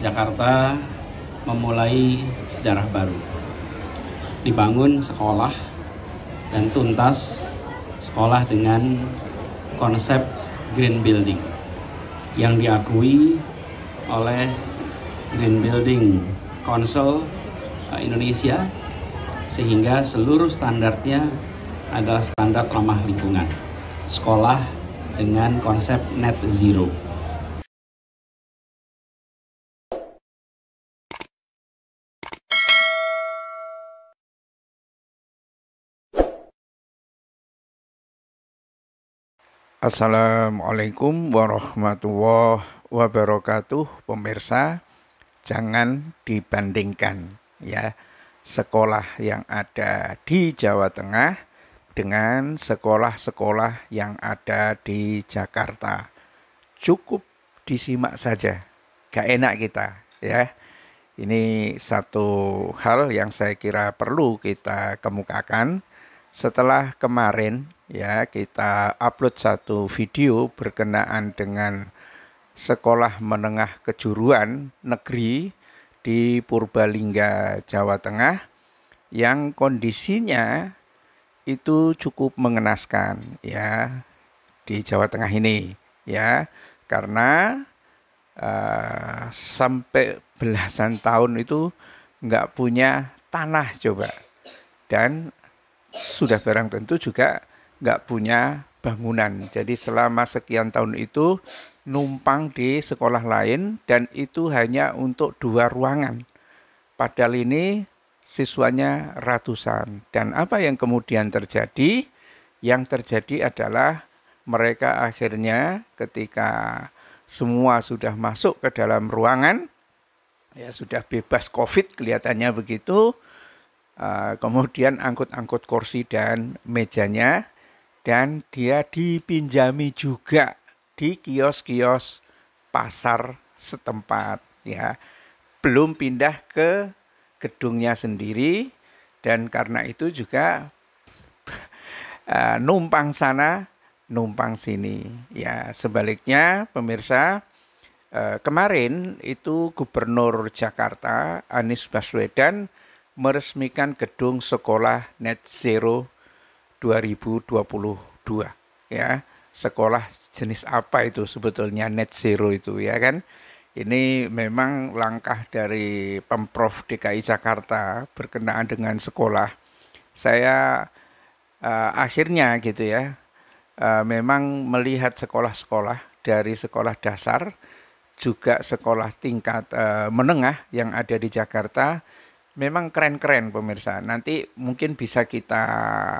Jakarta memulai sejarah baru. Dibangun sekolah dan tuntas sekolah dengan konsep green building yang diakui oleh Green Building Council eh, Indonesia sehingga seluruh standarnya adalah standar ramah lingkungan. Sekolah dengan konsep net zero. Assalamualaikum warahmatullahi wabarakatuh, pemirsa. Jangan dibandingkan ya sekolah yang ada di Jawa Tengah dengan sekolah-sekolah yang ada di Jakarta. Cukup disimak saja. Gak enak kita ya. Ini satu hal yang saya kira perlu kita kemukakan setelah kemarin ya kita upload satu video berkenaan dengan sekolah menengah kejuruan negeri di Purbalingga Jawa Tengah yang kondisinya itu cukup mengenaskan ya di Jawa Tengah ini ya karena uh, sampai belasan tahun itu nggak punya tanah coba dan sudah barang tentu juga nggak punya bangunan. Jadi selama sekian tahun itu numpang di sekolah lain dan itu hanya untuk dua ruangan. Padahal ini siswanya ratusan. Dan apa yang kemudian terjadi? Yang terjadi adalah mereka akhirnya ketika semua sudah masuk ke dalam ruangan, ya sudah bebas COVID kelihatannya begitu, Eh, kemudian angkut-angkut kursi dan mejanya dan dia dipinjami juga di kios-kios pasar setempat ya belum pindah ke gedungnya sendiri dan karena itu juga uh, numpang sana numpang sini ya sebaliknya pemirsa uh, kemarin itu gubernur Jakarta Anies Baswedan meresmikan gedung sekolah Net Zero 2022 ya. Sekolah jenis apa itu sebetulnya net zero itu ya kan? Ini memang langkah dari Pemprov DKI Jakarta berkenaan dengan sekolah. Saya uh, akhirnya gitu ya. Uh, memang melihat sekolah-sekolah dari sekolah dasar juga sekolah tingkat uh, menengah yang ada di Jakarta memang keren-keren pemirsa. Nanti mungkin bisa kita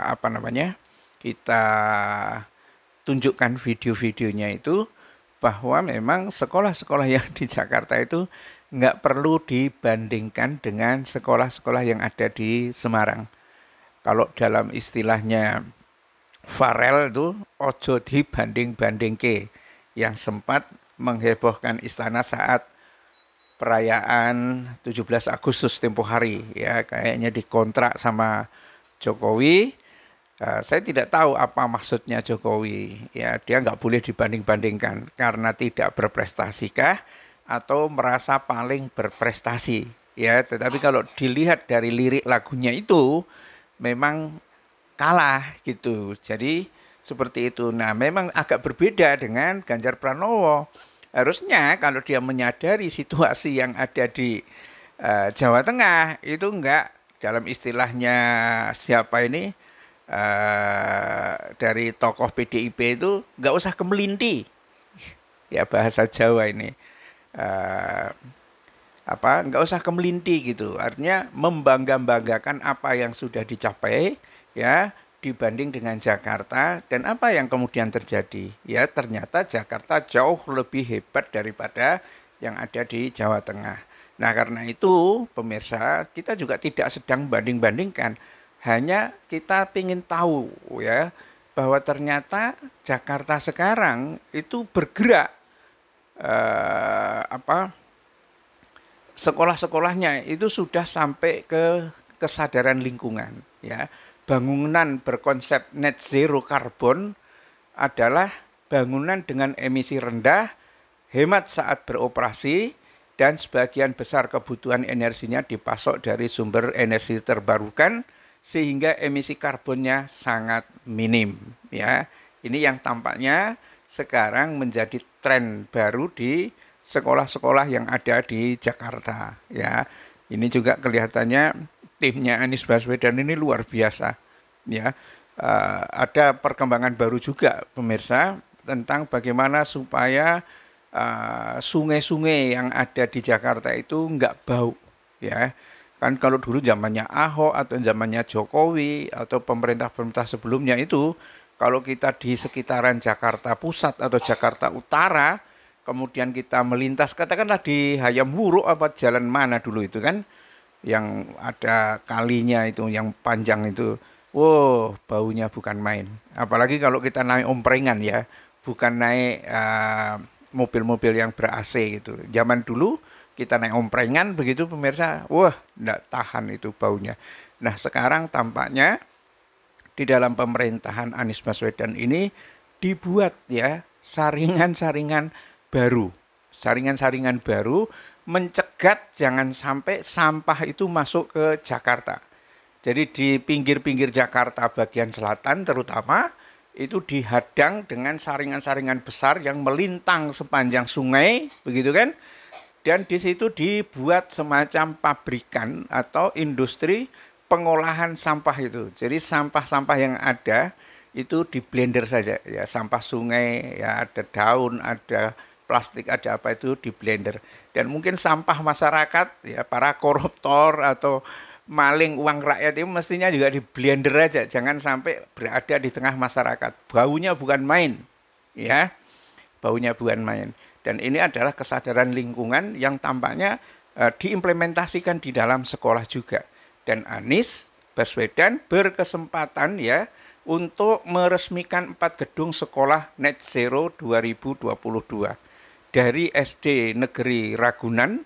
apa namanya? kita tunjukkan video-videonya itu bahwa memang sekolah-sekolah yang di Jakarta itu nggak perlu dibandingkan dengan sekolah-sekolah yang ada di Semarang. Kalau dalam istilahnya Farel itu ojo dibanding-banding ke yang sempat menghebohkan istana saat perayaan 17 Agustus tempo hari ya kayaknya dikontrak sama Jokowi uh, saya tidak tahu apa maksudnya Jokowi ya dia nggak boleh dibanding-bandingkan karena tidak berprestasi kah atau merasa paling berprestasi ya tetapi kalau dilihat dari lirik lagunya itu memang kalah gitu jadi seperti itu nah memang agak berbeda dengan Ganjar Pranowo Harusnya kalau dia menyadari situasi yang ada di uh, Jawa Tengah itu enggak dalam istilahnya siapa ini uh, dari tokoh PDIP itu enggak usah kemelinti. Ya bahasa Jawa ini. Uh, apa enggak usah kemelinti gitu artinya membangga-banggakan apa yang sudah dicapai ya dibanding dengan Jakarta dan apa yang kemudian terjadi? Ya, ternyata Jakarta jauh lebih hebat daripada yang ada di Jawa Tengah. Nah, karena itu pemirsa, kita juga tidak sedang banding-bandingkan, hanya kita ingin tahu ya bahwa ternyata Jakarta sekarang itu bergerak eh, apa sekolah-sekolahnya itu sudah sampai ke kesadaran lingkungan ya bangunan berkonsep net zero karbon adalah bangunan dengan emisi rendah, hemat saat beroperasi, dan sebagian besar kebutuhan energinya dipasok dari sumber energi terbarukan sehingga emisi karbonnya sangat minim ya. Ini yang tampaknya sekarang menjadi tren baru di sekolah-sekolah yang ada di Jakarta ya. Ini juga kelihatannya timnya Anies Baswedan ini luar biasa ya uh, ada perkembangan baru juga pemirsa tentang bagaimana supaya eh, sungai-sungai uh, yang ada di Jakarta itu nggak bau ya kan kalau dulu zamannya Ahok atau zamannya Jokowi atau pemerintah-pemerintah sebelumnya itu kalau kita di sekitaran Jakarta Pusat atau Jakarta Utara kemudian kita melintas katakanlah di Hayam Wuruk apa jalan mana dulu itu kan yang ada kalinya itu yang panjang itu wow baunya bukan main apalagi kalau kita naik omprengan ya bukan naik eh, mobil-mobil uh, yang ber AC gitu zaman dulu kita naik omprengan begitu pemirsa wah tidak tahan itu baunya nah sekarang tampaknya di dalam pemerintahan Anies Baswedan ini dibuat ya saringan-saringan baru saringan-saringan baru mencegah cegat jangan sampai sampah itu masuk ke Jakarta. Jadi di pinggir-pinggir Jakarta bagian selatan terutama itu dihadang dengan saringan-saringan besar yang melintang sepanjang sungai, begitu kan? Dan di situ dibuat semacam pabrikan atau industri pengolahan sampah itu. Jadi sampah-sampah yang ada itu di blender saja ya, sampah sungai ya ada daun, ada plastik ada apa itu di blender dan mungkin sampah masyarakat ya para koruptor atau maling uang rakyat itu mestinya juga di blender aja jangan sampai berada di tengah masyarakat baunya bukan main ya baunya bukan main dan ini adalah kesadaran lingkungan yang tampaknya uh, diimplementasikan di dalam sekolah juga dan Anies Baswedan berkesempatan ya untuk meresmikan empat gedung sekolah net zero 2022 dari SD Negeri Ragunan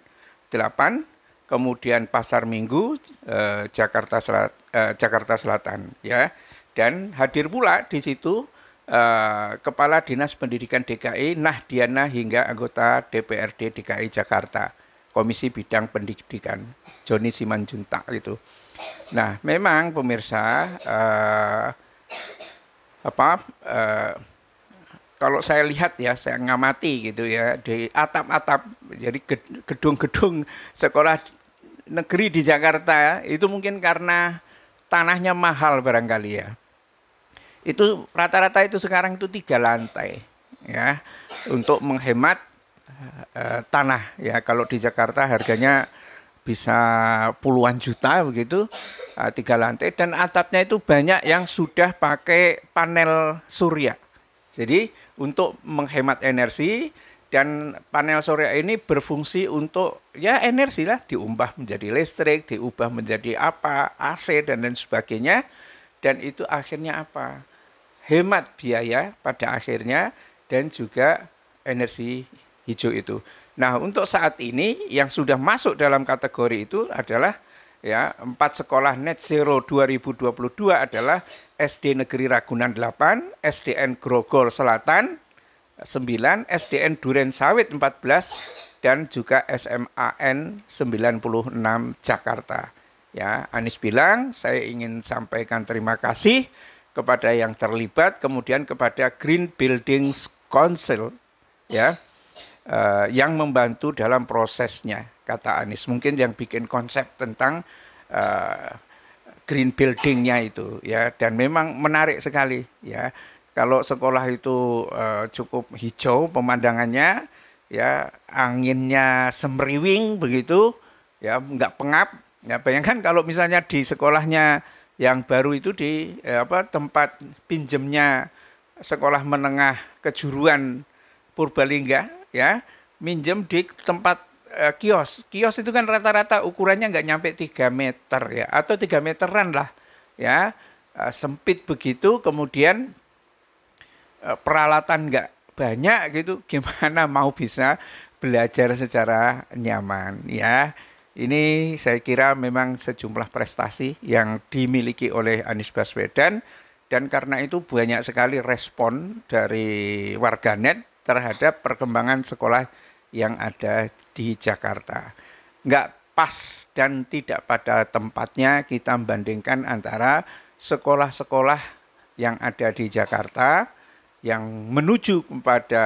8, kemudian Pasar Minggu eh, Jakarta Selat, eh, Jakarta Selatan ya. Dan hadir pula di situ eh, Kepala Dinas Pendidikan DKI Nahdiana hingga anggota DPRD DKI Jakarta. Komisi Bidang Pendidikan Joni Simanjuntak itu. Nah, memang pemirsa eh, apa eh, kalau saya lihat ya, saya ngamati gitu ya di atap-atap jadi gedung-gedung sekolah negeri di Jakarta itu mungkin karena tanahnya mahal barangkali ya. Itu rata-rata itu sekarang itu tiga lantai ya untuk menghemat e, tanah ya kalau di Jakarta harganya bisa puluhan juta begitu e, tiga lantai dan atapnya itu banyak yang sudah pakai panel surya jadi untuk menghemat energi dan panel surya ini berfungsi untuk ya energi lah diubah menjadi listrik, diubah menjadi apa, AC dan lain sebagainya dan itu akhirnya apa? Hemat biaya pada akhirnya dan juga energi hijau itu. Nah, untuk saat ini yang sudah masuk dalam kategori itu adalah ya empat sekolah net zero 2022 adalah SD Negeri Ragunan 8, SDN Grogol Selatan 9, SDN Duren Sawit 14 dan juga SMAN 96 Jakarta. Ya, Anies bilang saya ingin sampaikan terima kasih kepada yang terlibat kemudian kepada Green Buildings Council ya uh, yang membantu dalam prosesnya, kata Anies. Mungkin yang bikin konsep tentang uh, green buildingnya itu, ya. Dan memang menarik sekali, ya. Kalau sekolah itu uh, cukup hijau pemandangannya, ya anginnya semeriwing begitu, ya nggak pengap. Ya bayangkan kalau misalnya di sekolahnya yang baru itu di ya, apa tempat pinjemnya sekolah menengah kejuruan Purbalingga ya minjem di tempat uh, kios kios itu kan rata-rata ukurannya nggak nyampe 3 meter ya atau tiga meteran lah ya uh, sempit begitu kemudian uh, peralatan nggak banyak gitu gimana mau bisa belajar secara nyaman ya ini saya kira memang sejumlah prestasi yang dimiliki oleh Anies Baswedan dan karena itu banyak sekali respon dari warganet terhadap perkembangan sekolah yang ada di Jakarta. Nggak pas dan tidak pada tempatnya kita membandingkan antara sekolah-sekolah yang ada di Jakarta yang menuju kepada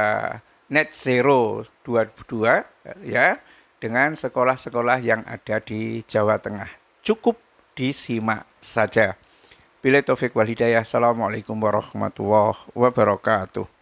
net zero 22 ya dengan sekolah-sekolah yang ada di Jawa Tengah. Cukup disimak saja. Bila Taufik Walidaya, Assalamualaikum warahmatullahi wabarakatuh.